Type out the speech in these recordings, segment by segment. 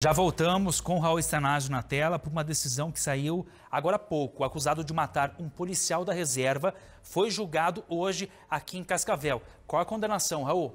Já voltamos com Raul Estanásio na tela por uma decisão que saiu agora há pouco. O acusado de matar um policial da reserva foi julgado hoje aqui em Cascavel. Qual a condenação, Raul?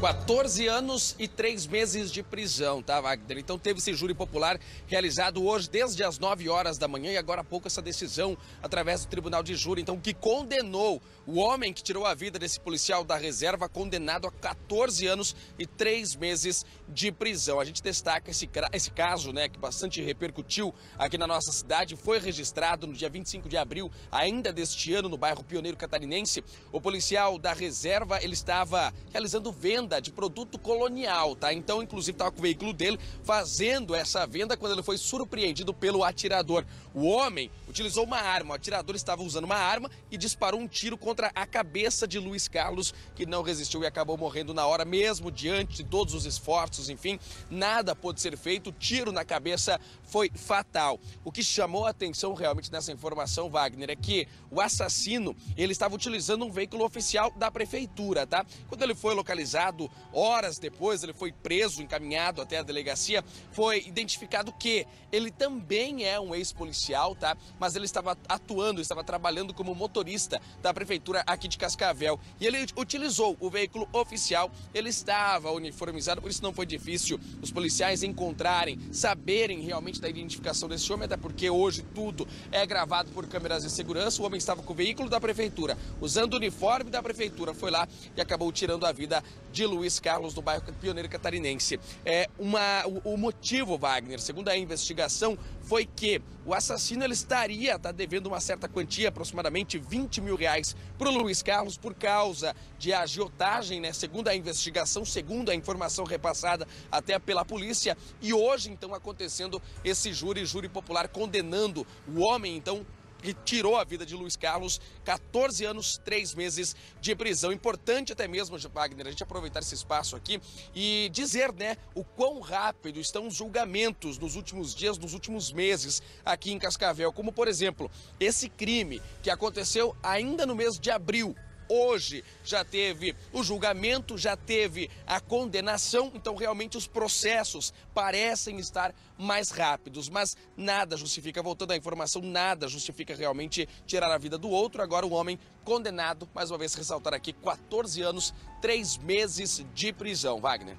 14 anos e 3 meses de prisão, tá, Wagner? Então teve esse júri popular realizado hoje desde as 9 horas da manhã e agora há pouco essa decisão através do Tribunal de Júri, então que condenou o homem que tirou a vida desse policial da reserva, condenado a 14 anos e 3 meses de prisão. A gente destaca esse, esse caso, né, que bastante repercutiu aqui na nossa cidade, foi registrado no dia 25 de abril ainda deste ano no bairro Pioneiro Catarinense. O policial da reserva, ele estava realizando venda venda de produto colonial, tá? Então, inclusive, estava com o veículo dele fazendo essa venda quando ele foi surpreendido pelo atirador. O homem utilizou uma arma, o atirador estava usando uma arma e disparou um tiro contra a cabeça de Luiz Carlos, que não resistiu e acabou morrendo na hora mesmo, diante de todos os esforços, enfim, nada pôde ser feito, o tiro na cabeça foi fatal. O que chamou a atenção realmente nessa informação, Wagner, é que o assassino, ele estava utilizando um veículo oficial da prefeitura, tá? Quando ele foi localizado, horas depois ele foi preso, encaminhado até a delegacia, foi identificado que ele também é um ex-policial, tá? Mas ele estava atuando, estava trabalhando como motorista da prefeitura aqui de Cascavel. E ele utilizou o veículo oficial, ele estava uniformizado, por isso não foi difícil os policiais encontrarem, saberem realmente da identificação desse homem, até porque hoje tudo é gravado por câmeras de segurança. O homem estava com o veículo da prefeitura, usando o uniforme da prefeitura, foi lá e acabou tirando a vida de Luiz Carlos, do bairro Pioneiro Catarinense. É uma, o, o motivo, Wagner, segundo a investigação, foi que o assassino ele estaria tá devendo uma certa quantia, aproximadamente 20 mil reais, para o Luiz Carlos por causa de agiotagem, né? Segundo a investigação, segundo a informação repassada até pela polícia. E hoje, então, acontecendo esse júri, júri popular condenando o homem, então, que tirou a vida de Luiz Carlos, 14 anos, 3 meses de prisão. Importante até mesmo, Wagner, a gente aproveitar esse espaço aqui e dizer, né, o quão rápido estão os julgamentos nos últimos dias, nos últimos meses aqui em Cascavel. Como, por exemplo, esse crime que aconteceu ainda no mês de abril Hoje já teve o julgamento, já teve a condenação, então realmente os processos parecem estar mais rápidos, mas nada justifica, voltando à informação, nada justifica realmente tirar a vida do outro. Agora o homem condenado, mais uma vez ressaltar aqui, 14 anos, 3 meses de prisão. Wagner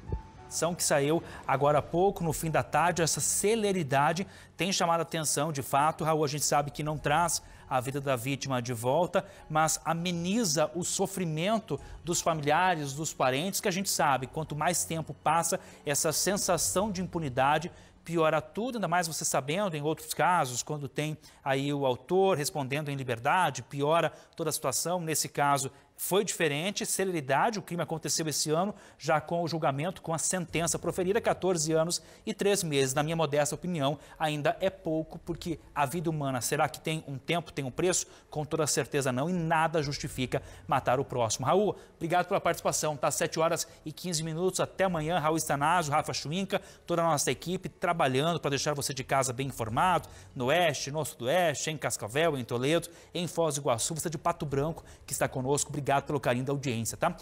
ação que saiu agora há pouco, no fim da tarde. Essa celeridade tem chamado a atenção, de fato. Raul, a gente sabe que não traz a vida da vítima de volta, mas ameniza o sofrimento dos familiares, dos parentes, que a gente sabe, quanto mais tempo passa, essa sensação de impunidade piora tudo, ainda mais você sabendo em outros casos, quando tem aí o autor respondendo em liberdade, piora toda a situação. Nesse caso, foi diferente, celeridade, o crime aconteceu esse ano, já com o julgamento, com a sentença proferida, 14 anos e 3 meses. Na minha modesta opinião, ainda é pouco, porque a vida humana, será que tem um tempo, tem um preço? Com toda certeza não, e nada justifica matar o próximo. Raul, obrigado pela participação, tá? 7 horas e 15 minutos, até amanhã, Raul Estanazo, Rafa Chuinca, toda a nossa equipe trabalhando para deixar você de casa bem informado, no Oeste, no Sudoeste, em Cascavel, em Toledo, em Foz do Iguaçu, você de Pato Branco, que está conosco, obrigado obrigado pelo carinho da audiência, tá?